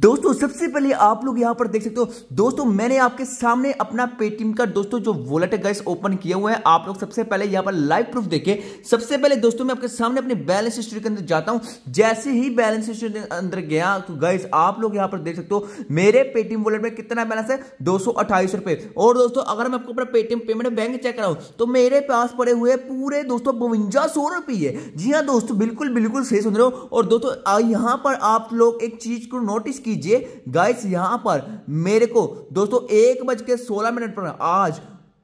दोस्तों सबसे पहले आप लोग यहां पर देख सकते हो दोस्तों मैंने आपके सामने अपना पेटीएम का दोस्तों जो वॉलेट है गैस ओपन किया हुआ है आप लोग सबसे पहले यहां पर लाइव प्रूफ देखे सबसे पहले दोस्तों मैं आपके सामने अपने बैलेंस हिस्ट्री के अंदर जाता हूं जैसे ही बैलेंस हिस्ट्री के अंदर गया तो गैस आप लोग यहां पर देख सकते हो मेरे पेटीएम वॉलेट में कितना बैलेंस है दो और दोस्तों अगर मैं आपको अपना पेटीएम पेमेंट बैंक चेक कराऊं तो मेरे पास पड़े हुए पूरे दोस्तों बवंजा सौ रुपये जी हाँ दोस्तों बिल्कुल बिल्कुल सही सुन रहे हो और दोस्तों यहां पर आप लोग एक चीज को नोटिस कीजिए गाइस यहां पर मेरे को दोस्तों एक बज के सोलह मिनट पर आज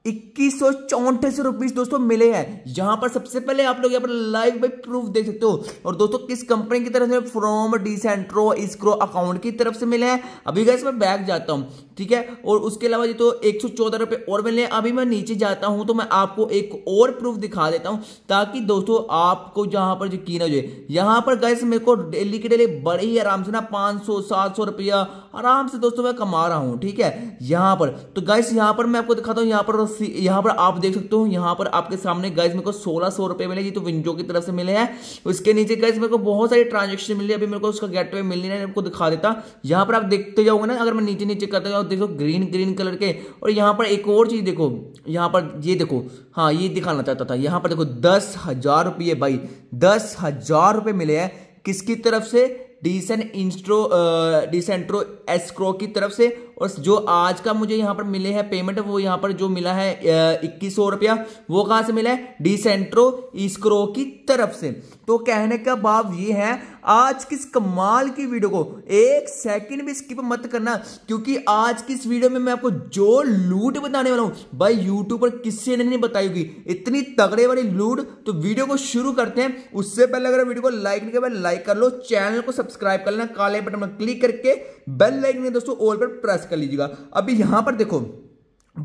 इक्कीस सौ चौंतीस रुपीज दोस्तों मिले हैं यहाँ पर सबसे पहले आप लोग यहां पर लाइव बाई प्रूफ देख सकते हो और दोस्तों किस कंपनी की तरफ से फ्रॉम डिसेंट्रो इसक्रो अकाउंट की तरफ से मिले हैं अभी गैस मैं बैग जाता हूँ ठीक है और उसके अलावा ये तो एक सौ चौदह रुपए और मिले हैं अभी मैं नीचे जाता हूं तो मैं आपको एक और प्रूफ दिखा देता हूँ ताकि दोस्तों आपको जहां पर यकीन हो जाए यहां पर गैस मेरे को डेली के डेली बड़े ही आराम से ना पांच सौ सात सौ रुपया आराम से दोस्तों मैं कमा रहा हूँ ठीक है यहाँ पर तो गैस यहां पर मैं आपको दिखाता हूँ यहां पर यहाँ पर आप देख सकते हो यहाँ पर आपके सामने गाइज मेरे को सोलह सौ रुपये मिले ये तो विंजो की तरफ से मिले हैं उसके नीचे गाइज मेरे को बहुत सारी ट्रांजेक्शन मिली अभी मेरे को उसका गेट वे मिलने नहीं आपको दिखा देता यहाँ पर आप देखते जाओगे ना अगर मैं नीचे नीचे करता जाऊँ देखो ग्रीन ग्रीन कलर के और यहाँ पर एक और चीज़ देखो यहाँ पर ये देखो हाँ ये दिखाना चाहता था यहाँ पर देखो दस हज़ार रुपये भाई दस हज़ार रुपये मिले हैं किसकी तरफ से डिसन इंस्ट्रो डिसेंट्रो एस्क्रो की तरफ से और जो आज का मुझे यहाँ पर मिले हैं पेमेंट वो यहाँ पर जो मिला है इक्कीस सौ रुपया वो कहाँ से मिला है डिसेंट्रो इसक्रो की तरफ से तो कहने का भाव ये है आज किस कमाल की वीडियो को एक सेकंड भी स्किप मत करना क्योंकि आज की इस वीडियो में मैं आपको जो लूट बताने वाला हूं भाई यूट्यूब पर किसी ने नहीं बताई होगी इतनी तगड़े वाली लूट तो वीडियो को शुरू करते हैं उससे पहले अगर वीडियो को लाइक नहीं किया लाइक कर लो चैनल को सब्सक्राइब कर लेना काले बटन पर क्लिक करके बेल लाइक नहीं दोस्तों ऑल पर प्रेस कर लीजिएगा अभी यहां पर देखो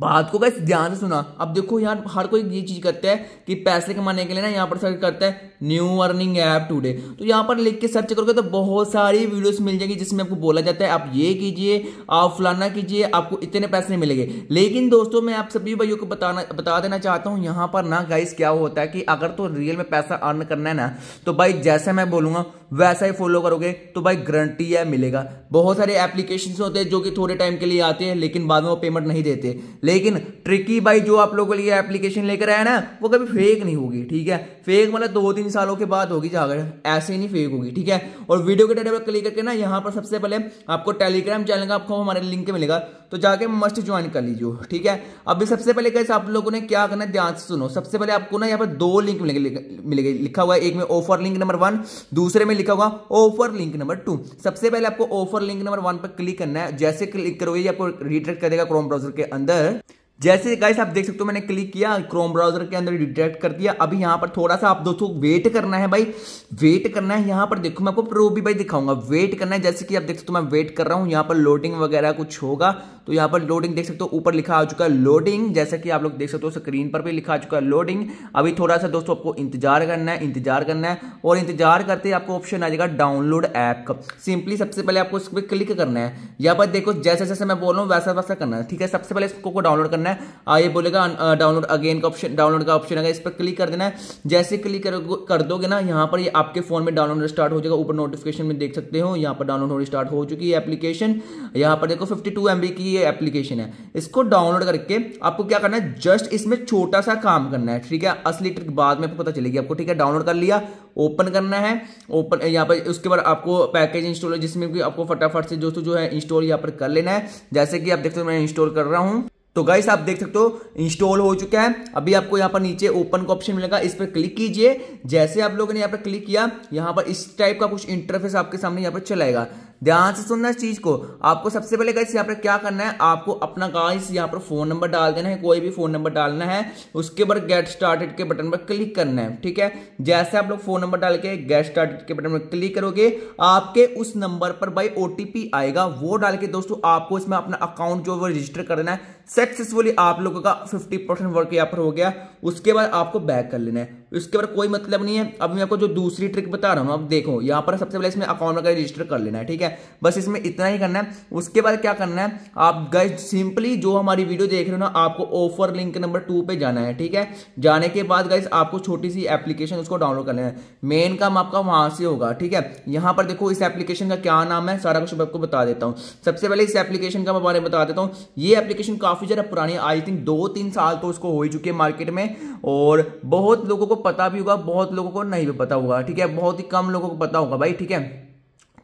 बात को गैस ध्यान से सुना अब देखो यहाँ हर कोई ये चीज़ करता है कि पैसे कमाने के लिए ना यहाँ पर सर्च करता है न्यू अर्निंग ऐप टूडे तो यहाँ पर लिख के सर्च करोगे तो बहुत सारी वीडियोस मिल जाएगी जिसमें आपको बोला जाता है आप ये कीजिए आप फलाना कीजिए आपको इतने पैसे मिलेंगे लेकिन दोस्तों मैं आप सभी भाइयों को बताना बता देना चाहता हूँ यहाँ पर ना गाइस क्या होता है कि अगर तो रियल में पैसा अर्न करना है ना तो भाई जैसा मैं बोलूँगा वैसा ही फॉलो करोगे तो भाई गारंटी है मिलेगा बहुत सारे एप्लीकेशन होते हैं जो कि थोड़े टाइम के लिए आते हैं लेकिन बाद में वो पेमेंट नहीं देते लेकिन ट्रिकी भाई जो आप लोगों के लिए एप्लीकेशन लेकर आया ना वो कभी फेक नहीं होगी ठीक है फेक मतलब दो तीन तीन सालों के बाद होगी जागर ऐसे ही नहीं फेक होगी ठीक है और वीडियो के डेटा पर क्लिक करके ना यहाँ पर सबसे पहले आपको टेलीग्राम चैनल का आपको हमारे लिंक मिलेगा तो जाके मस्ट ज्वाइन कर लीजिए ठीक है अभी सबसे पहले कैसे आप लोगों ने क्या करना ध्यान से सुनो सबसे पहले आपको ना यहाँ पर दो लिंक मिलेगा मिलेंगे लिखा हुआ है एक में ऑफर लिंक नंबर वन दूसरे में लिखा हुआ ऑफर लिंक नंबर टू सबसे पहले आपको ऑफर लिंक नंबर वन पर क्लिक करना है जैसे क्लिक करोगे आपको रिट्रेक्ट देगा क्रोम ब्राउजर के अंदर जैसे गाइस आप देख सकते हो मैंने क्लिक किया क्रोम ब्राउजर के अंदर डिटेक्ट कर दिया अभी यहां पर थोड़ा सा आप दोस्तों वेट करना है भाई वेट करना है यहां पर देखो मैं आपको प्रो भी भाई दिखाऊंगा वेट करना है जैसे कि आप देख सकते हो मैं वेट कर रहा हूं यहां पर लोडिंग वगैरह कुछ होगा तो यहां पर लोडिंग देख सकते हो ऊपर लिखा आ चुका है लोडिंग जैसा कि आप लोग देख सकते हो स्क्रीन पर भी लिखा आ चुका है लोडिंग अभी थोड़ा सा दोस्तों आपको इंतजार करना है इंतजार करना है और इंतजार करते ही आपको ऑप्शन आ जाएगा डाउनलोड ऐप का सिंपली सबसे पहले आपको इस पर क्लिक करना है यहाँ पर देखो जैसे जैसे मैं बोल रहा हूँ वैसा वैसा करना है ठीक है सबसे पहले इसको डाउनलोड करना करना है आ, ये बोलेगा डाउनलोड अगेन का ऑप्शन डाउनलोड का ऑप्शन आएगा इस पर क्लिक कर देना है जैसे क्लिक कर, कर दोगे ना यहाँ पर ये आपके फोन में डाउनलोड स्टार्ट हो जाएगा ऊपर नोटिफिकेशन में देख सकते हो यहाँ पर डाउनलोड होनी स्टार्ट हो चुकी है एप्लीकेशन यहाँ पर देखो फिफ्टी टू की ये एप्लीकेशन है इसको डाउनलोड करके आपको क्या करना है जस्ट इसमें छोटा सा काम करना है ठीक है असली ट्रिक बाद में पता चलेगी आपको ठीक है डाउनलोड कर लिया ओपन करना है ओपन यहाँ पर उसके बाद आपको पैकेज इंस्टॉल जिसमें कि आपको फटाफट से दोस्तों जो है इंस्टॉल यहाँ पर कर लेना है जैसे कि आप देखते हो मैं इंस्टॉल कर रहा हूँ तो गाइस आप देख सकते हो इंस्टॉल हो चुका है अभी आपको यहाँ पर नीचे ओपन का ऑप्शन मिलेगा इस पर क्लिक कीजिए जैसे आप लोगों ने यहाँ पर क्लिक किया यहाँ पर इस टाइप का कुछ इंटरफेस आपके सामने यहाँ पर चलाएगा ध्यान से सुनना इस चीज को आपको सबसे पहले गाइस यहाँ पर क्या करना है आपको अपना गाइस यहाँ पर फोन नंबर डाल देना है कोई भी फोन नंबर डालना है उसके बाद गेट स्टार्टेड के बटन पर क्लिक करना है ठीक है जैसे आप लोग फोन नंबर डाल के गेट स्टार्टेड के बटन पर क्लिक करोगे आपके उस नंबर पर भाई ओटीपी आएगा वो डाल के दोस्तों आपको इसमें अपना अकाउंट जो रजिस्टर करना है सक्सेसफुली आप लोगों का 50 परसेंट वर्क यहाँ पर हो गया उसके बाद आपको बैक कर लेना है इसके ऊपर कोई मतलब नहीं है अब मैं आपको जो दूसरी ट्रिक बता रहा हूँ अब देखो यहाँ पर सबसे पहले इसमें अकाउंट वगैरह रजिस्टर कर लेना है ठीक है बस इसमें इतना ही करना है उसके बाद क्या करना है आप गए सिंपली जो हमारी वीडियो देख रहे हो ना आपको ऑफर लिंक नंबर टू पे जाना है ठीक है जाने के बाद गए आपको छोटी सी एप्लीकेशन उसको डाउनलोड कर लेना है मेन काम आपका वहां से होगा ठीक है यहाँ पर देखो इस एप्लीकेशन का क्या नाम है सारा कुछ मैं आपको बता देता हूँ सबसे पहले इस एप्लीकेशन का मैं बारे में बता देता हूँ ये एप्लीकेशन काफी ज़्यादा पुरानी आई थिंक दो तीन साल तो उसको हो ही चुकी है मार्केट में और बहुत लोगों को को पता भी होगा बहुत लोगों को नहीं भी पता होगा ठीक है बहुत ही कम लोगों को पता होगा भाई ठीक है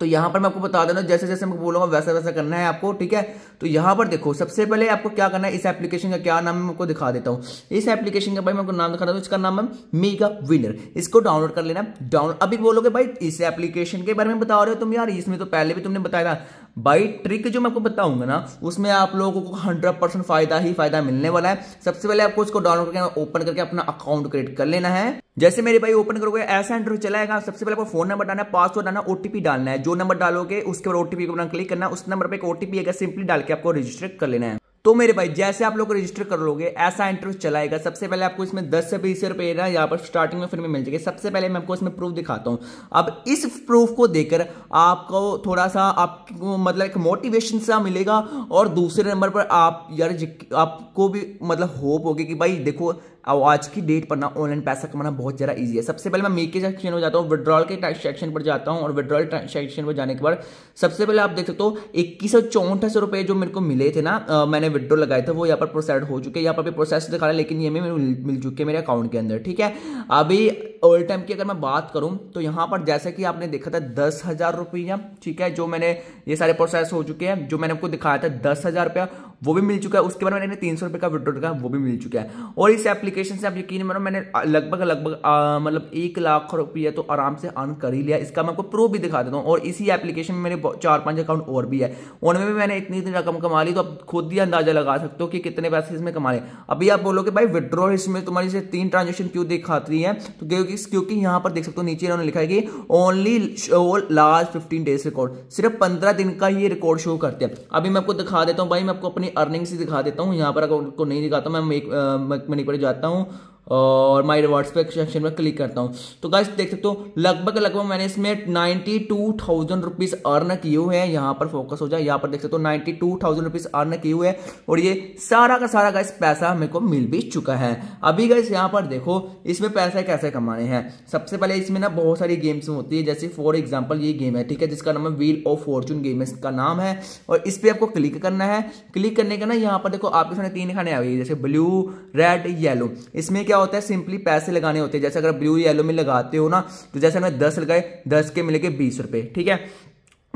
तो यहां पर मैं आपको बता देना जैसे जैसे मैं बोलूंगा वैसा वैसा करना है आपको ठीक है तो यहां पर देखो सबसे पहले आपको क्या करना है इस एप्लीकेशन का क्या नाम है मैं आपको दिखा देता हूं इस एप्लीकेशन का भाई मैं आपको नाम दिखा देता हूं इसका नाम है मेगा विनर इसको डाउनलोड कर लेना डाउनलोड अभी बोलोगे भाई इस एप्लीकेशन के बारे में बता रहे हो तुम यार इसमें तो पहले भी तुमने बताया था बाई ट्रिक जो मैं आपको बताऊंगा ना उसमें आप लोगों को हंड्रेड परसेंट फायदा ही फायदा मिलने वाला है सबसे पहले आपको उसको डाउनलोड करके ओपन करके अपना अकाउंट क्रिएट कर लेना है जैसे मेरे भाई ओपन करोगे ऐसा एंड्रो चलाएगा सबसे पहले आपको फोन नंबर डालना है पासवर्ड डालना ओटीपी डालना है जो नंबर डालोगे उसके बाद ओटीपी को क्लिक करना उस नंबर पर एक ओटीपी अगर सिंपली डाल के आपको रजिस्टर कर लेना है तो मेरे भाई जैसे आप लोग रजिस्टर कर लोगे ऐसा इंटरव्यू चलाएगा सबसे पहले आपको इसमें 10 से बीस रुपए ना यहाँ पर स्टार्टिंग में फिर में मिल जाएगी सबसे पहले मैं आपको इसमें प्रूफ दिखाता हूँ अब इस प्रूफ को देकर आपको थोड़ा सा आपको मतलब एक मोटिवेशन सा मिलेगा और दूसरे नंबर पर आप यार आपको भी मतलब होप होगी कि भाई देखो और आज की डेट पर ना ऑनलाइन पैसा कमाना बहुत ज़्यादा ईजी है सबसे पहले मैं मेके के सेक्शन में जाता हूँ विड्रॉल के सेक्शन पर जाता हूँ और विड्रॉल सेक्शन पर जाने के बाद सबसे पहले आप देख सकते हो इक्कीस सौ चौंठ रुपये जो मेरे को मिले थे ना आ, मैंने विड्रॉल लगाए थे वो यहाँ पर प्रोसेड हो चुके हैं यहाँ पर भी प्रोसेस दिखा रहा है लेकिन ये मैं मिल चुके हैं मेरे अकाउंट के अंदर ठीक है अभी ओल्ड टाइम की अगर मैं बात करूँ तो यहाँ पर जैसा कि आपने देखा था दस हज़ार रुपया ठीक है जो मैंने ये सारे प्रोसेस हो चुके हैं जो मैंने आपको दिखाया था दस हज़ार रुपया वो भी मिल चुका है उसके बाद मैंने तीन सौ रुपये का विड्रॉ का वो भी मिल चुका है और इस एप्लीकेशन एप्लीकेशन से आप यकीन मानो मैंने लगभग लगभग मतलब एक लाख रुपये तो आराम से अर्न कर ही लिया इसका मैं आपको प्रूफ भी दिखा देता हूँ और इसी एप्लीकेशन में मेरे चार पांच अकाउंट और भी है उनमें भी मैंने इतनी इतनी रकम कमा ली तो आप खुद ही अंदाजा लगा सकते हो कि कितने पैसे इसमें कमा लें अभी आप बोलोगे भाई विड्रॉ इसमें तुम्हारी से तीन ट्रांजेक्शन क्यों दिखाती है तो क्योंकि क्योंकि यहाँ पर देख सकते हो नीचे इन्होंने लिखा है कि only show last fifteen days record सिर्फ पंद्रह दिन का ये रिकॉर्ड शो करते हैं अभी मैं आपको दिखा देता हूँ भाई मैं आपको अपनी अर्निंग से दिखा देता हूँ यहाँ पर आपको नहीं दिखाता मैं, मैं, मैं, मैं, मैं, करता हूँ और माई रिवॉर्ड्स पे सेक्शन में क्लिक करता हूँ तो गाइस देख सकते हो लगभग लगभग मैंने इसमें ninety two thousand rupees earn किए हुए हैं यहाँ पर फोकस हो जाए यहाँ पर देख सकते हो ninety two thousand rupees earn किए हुए हैं और ये सारा का सारा गाइस पैसा मेरे को मिल भी चुका है अभी गाइस यहाँ पर देखो इसमें पैसे कैसे कमाने हैं सबसे पहले इसमें ना बहुत सारी गेम्स होती है जैसे फॉर एग्जाम्पल ये गेम है ठीक है जिसका नाम है व्हील ऑफ फॉर्चून गेम है इसका नाम है और इस पर आपको क्लिक करना है क्लिक करने का ना यहाँ पर देखो आपके सामने तीन खाने आ गई जैसे ब्लू रेड येलो इसमें क्या होता है सिंपली पैसे लगाने होते हैं जैसे अगर ब्लू येलो में लगाते हो ना तो जैसे हमने दस लगाए दस के मिले के बीस रुपये ठीक है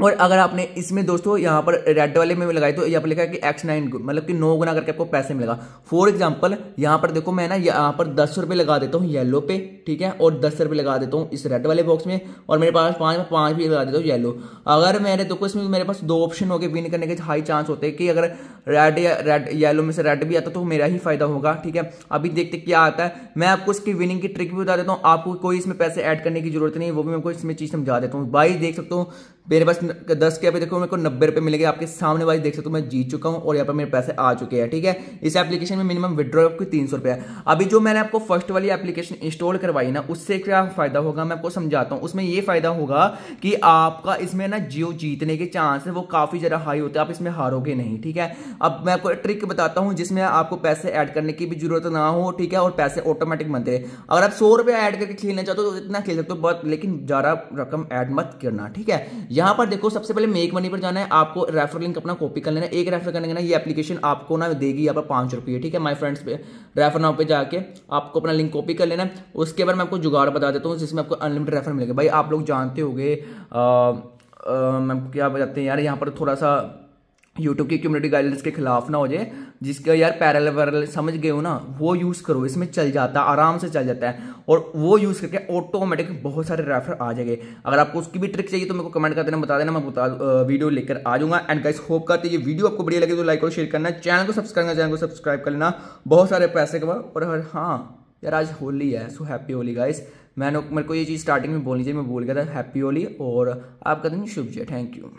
और अगर आपने इसमें दोस्तों यहाँ पर रेड वाले में लगाई तो यहाँ पर लिखा है कि एक्स नाइन मतलब कि नौ गुना करके आपको पैसे मिलेगा फॉर एग्जांपल यहाँ पर देखो मैं ना यहाँ पर दस रुपये लगा देता हूँ येलो पे ठीक है और दस रुपये लगा देता हूँ इस रेड वाले बॉक्स में और मेरे पास पाँच में पाँच भी लगा देता हूँ येलो अगर मैंने देखो इसमें मेरे पास दो ऑप्शन हो गए विन करने के हाई चांस होते हैं कि अगर रेड या रेड येलो में से रेड भी आता तो मेरा ही फायदा होगा ठीक है अभी देखते क्या आता है मैं आपको इसकी विनिंग की ट्रिक भी बता देता हूँ आपको कोई इसमें पैसे ऐड करने की जरूरत नहीं वो भी मैं कोई इसमें चीज़ समझा देता हूँ बाईस देख सकता हूँ मेरे पास दस के पे देखो मेरे को नब्बे रुपये मिलेगा आपके सामने वाले देख सकते हो मैं जीत चुका हूँ और यहाँ पर मेरे पैसे आ चुके हैं ठीक है इस एप्लीकेशन में मिनिमम विड्रॉ आपकी तीन सौ रुपये है अभी जो मैंने आपको फर्स्ट वाली एप्लीकेशन इंस्टॉल करवाई ना उससे क्या फायदा होगा मैं आपको समझाता हूँ उसमें ये फायदा होगा कि आपका इसमें ना जियो जीतने के चांस है वो काफ़ी ज़्यादा हाई होते हैं आप इसमें हारोगे नहीं ठीक है अब मैं आपको ट्रिक बताता हूँ जिसमें आपको पैसे ऐड करने की भी जरूरत ना हो ठीक है और पैसे ऑटोमेटिक बनते रहे अगर आप सौ रुपये ऐड करके खेलना चाहते हो तो इतना खेल सकते हो बट लेकिन ज़्यादा रकम ऐड मत करना ठीक है यहाँ पर देखो सबसे पहले मेक मनी पर जाना है आपको रेफर लिंक अपना कॉपी कर लेना एक रेफर करने का ना ये एप्लीकेशन आपको ना देगी यहाँ पर पाँच रुपये ठीक है माई फ्रेंड्स पे रेफर नाव पे जाके आपको अपना लिंक कॉपी कर लेना है उसके बाद मैं आपको जुगाड़ बता देता हूँ जिसमें आपको अनलिमिटेड रेफर मिलेगा भाई आप लोग जानते हो गए क्या बताते हैं यार यहाँ पर थोड़ा सा यूट्यूब की कम्युनिटी गाइडलाइंस के खिलाफ ना हो जाए जिसके यार पैरल वैरल समझ गए हो ना वो यूज़ करो इसमें चल जाता है आराम से चल जाता है और वो यूज़ करके ऑटोमेटिक बहुत सारे रेफर आ जाएंगे अगर आपको उसकी भी ट्रिक चाहिए तो मेरे को कमेंट कर देना बता देना मैं बता वीडियो लेकर आ जाऊंगा एंड गाइस होप करते ये वीडियो आपको बढ़िया लगे तो लाइक और शेयर करना चैनल को सब्सक्राइब करना चैनल को सब्सक्राइब कर लेना बहुत सारे पैसे कमा और हाँ यार आज होली है सो हैप्पी होली गाइस मैंने मेरे को ये चीज़ स्टार्टिंग में बोलनी चाहिए मैं बोल गया था हैप्पी होली और आपका दिन शुभ जय थैंक यू